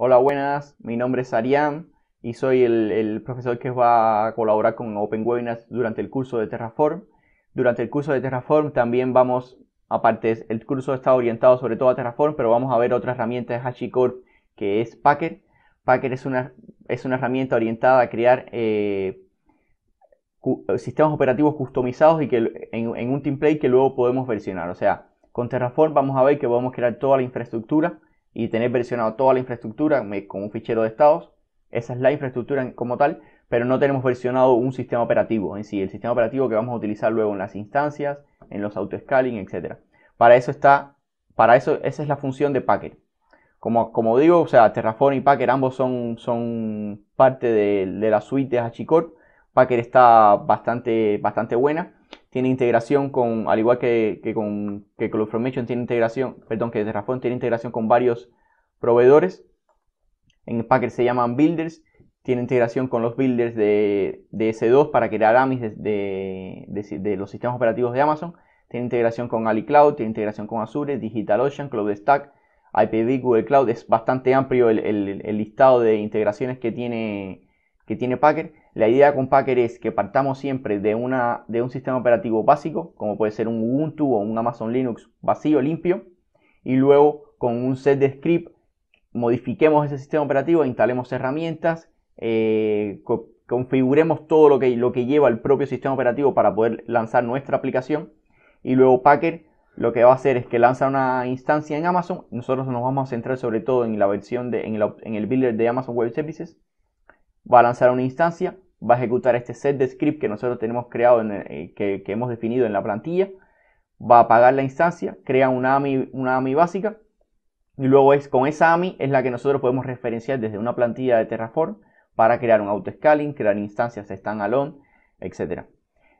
Hola, buenas, mi nombre es Arián y soy el, profesor que va a colaborar con Open Webinars durante el curso de Terraform. Durante el curso de Terraform también vamos, aparte, el curso está orientado sobre todo a Terraform, pero vamos a ver otra herramienta de HashiCorp que es Packer. Packer es una, es una herramienta orientada a crear eh, sistemas operativos customizados y que en, en un template que luego podemos versionar. O sea, con Terraform vamos a ver que podemos crear toda la infraestructura y tener versionado toda la infraestructura con un fichero de estados. Esa es la infraestructura como tal, pero no tenemos versionado un sistema operativo en sí, el sistema operativo que vamos a utilizar luego en las instancias, en los auto-scaling, etc. Para eso está, para eso, esa es la función de Packer. Como, como digo, o sea, Terraform y Packer ambos son, son parte de, la suite de HashiCorp. Packer está bastante, bastante buena tiene integración con, al igual que, con que CloudFormation tiene integración, perdón, que Terraform tiene integración con varios proveedores. En Packer se llaman builders, tiene integración con los builders de, de S2 para crear AMIs de, de, los sistemas operativos de Amazon. Tiene integración con AliCloud, tiene integración con Azure, DigitalOcean, CloudStack, IPv, Google Cloud. Es bastante amplio el, el listado de integraciones que tiene que tiene Packer. La idea con Packer es que partamos siempre de, una, de un sistema operativo básico, como puede ser un Ubuntu o un Amazon Linux vacío, limpio, y luego con un set de script modifiquemos ese sistema operativo, instalemos herramientas, eh, configuremos todo lo que, lo que lleva el propio sistema operativo para poder lanzar nuestra aplicación y luego Packer lo que va a hacer es que lanza una instancia en Amazon. Nosotros nos vamos a centrar sobre todo en la versión de, en, en el builder de Amazon Web Services va a lanzar una instancia, va a ejecutar este set de script que nosotros tenemos creado, eh, que, hemos definido en la plantilla, va a apagar la instancia, crea una AMI, una básica, y luego es con esa AMI es la que nosotros podemos referenciar desde una plantilla de Terraform para crear un auto-scaling, crear instancias standalone, etc.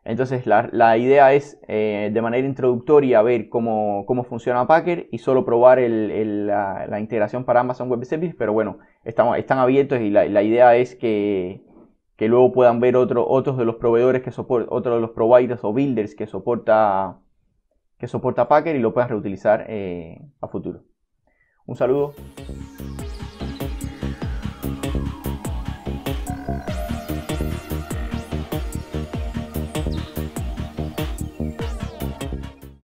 Entonces la, idea es eh, de manera introductoria ver cómo, funciona Packer y solo probar la, integración para Amazon Web Services, pero bueno, están abiertos y la, idea es que, luego puedan ver otros de los proveedores que soportan, otros de los providers o builders que soporta, que soporta Packer y lo puedan reutilizar eh, a futuro. Un saludo.